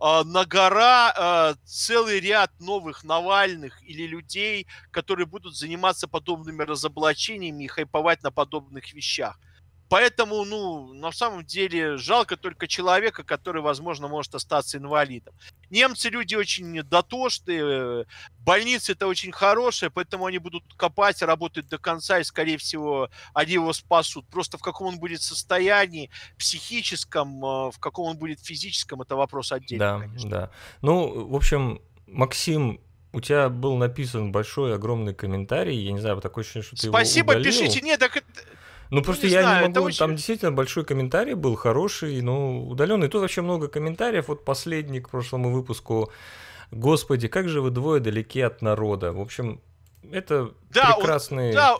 а, на гора целый ряд новых Навальных или людей, которые будут заниматься подобными разоблачениями и хайповать на подобных вещах. Поэтому, ну, на самом деле, жалко только человека, который, возможно, может остаться инвалидом. Немцы люди очень дотошные, э, больницы это очень хорошие, поэтому они будут копать, работать до конца, и, скорее всего, они его спасут. Просто в каком он будет состоянии, психическом, э, в каком он будет физическом, это вопрос отдельный, да, конечно. Да, Ну, в общем, Максим у тебя был написан большой, огромный комментарий. Я не знаю, такой ощущение, что ты Спасибо, его пишите. Нет, так ну, ну, просто не я знаю, не могу, очень... там действительно большой комментарий был, хороший, но ну, удаленный. Тут вообще много комментариев, вот последний к прошлому выпуску. Господи, как же вы двое далеки от народа. В общем, это да, прекрасный... Он, да,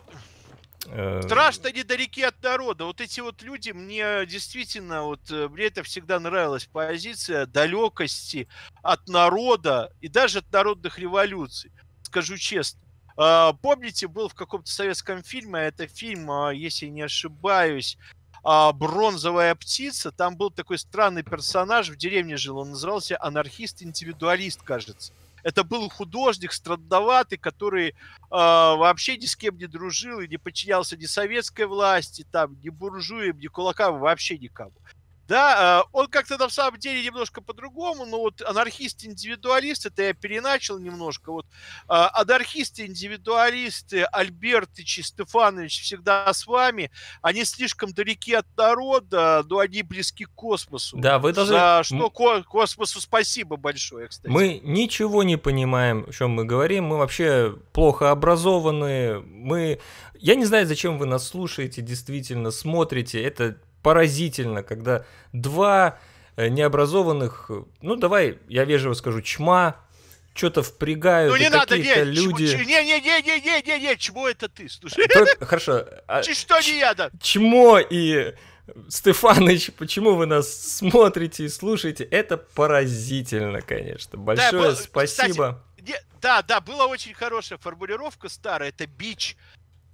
э, Страшно недалеки от народа. Вот эти вот люди, мне действительно, вот э, мне это всегда нравилась позиция далекости от народа и даже от народных революций. Скажу честно. А, помните, был в каком-то советском фильме, а это фильм, а, если не ошибаюсь, «Бронзовая птица», там был такой странный персонаж, в деревне жил, он назывался «Анархист-индивидуалист», кажется. Это был художник страдноватый, который э, вообще ни с кем не дружил и не подчинялся ни советской власти, там, ни буржуям, ни кулакам, вообще никому. Да, э, он как-то на самом деле немножко по-другому, но вот анархист-индивидуалист это я переначал немножко, вот а, анархисты-индивидуалисты Альбертыч и Стефанович всегда с вами, они слишком далеки от народа, но они близки к космосу. Да, вы должны... За что ко- космосу спасибо большое, кстати. Мы ничего не понимаем, о чем мы говорим, мы вообще плохо образованы, мы... Я не знаю, зачем вы нас слушаете, действительно, смотрите, это поразительно, когда два э, необразованных, ну давай, я вежливо скажу, чма, что-то впрягают ну, какие-то люди. Чему, не, не, не, не, не, не, не, чмо это ты, слушай. А только, хорошо. А, Чи, что не я да? Чмо и Стефаныч, почему вы нас смотрите и слушаете? Это поразительно, конечно. Большое да, спасибо. Кстати, не, да, да, была очень хорошая формулировка старая. Это бич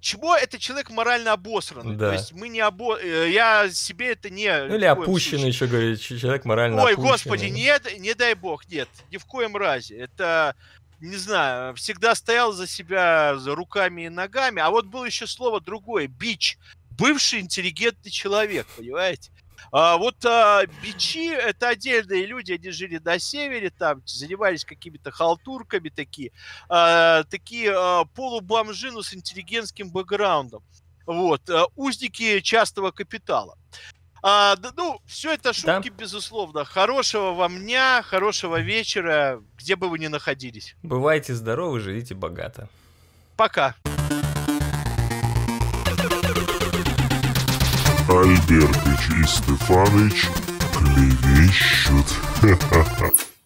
чего это человек морально обосранный. Да. То есть мы не обо... Э, я себе это не... Ну или опущенный еще, говорит, человек морально Ой, опущенный. господи, нет, не дай бог, нет, ни в коем разе. Это, не знаю, всегда стоял за себя за руками и ногами. А вот было еще слово другое, бич. Бывший интеллигентный человек, понимаете? А, вот а, бичи — это отдельные люди, они жили на севере, там занимались какими-то халтурками такие, а, такие а, полубомжи, но с интеллигентским бэкграундом. Вот, а, узники частого капитала. А, ну, да, ну, все это шутки, да. безусловно. Хорошего вам дня, хорошего вечера, где бы вы ни находились. Бывайте здоровы, живите богато. Пока. Альбертович и Стефаныч клевещут. Ха-ха-ха.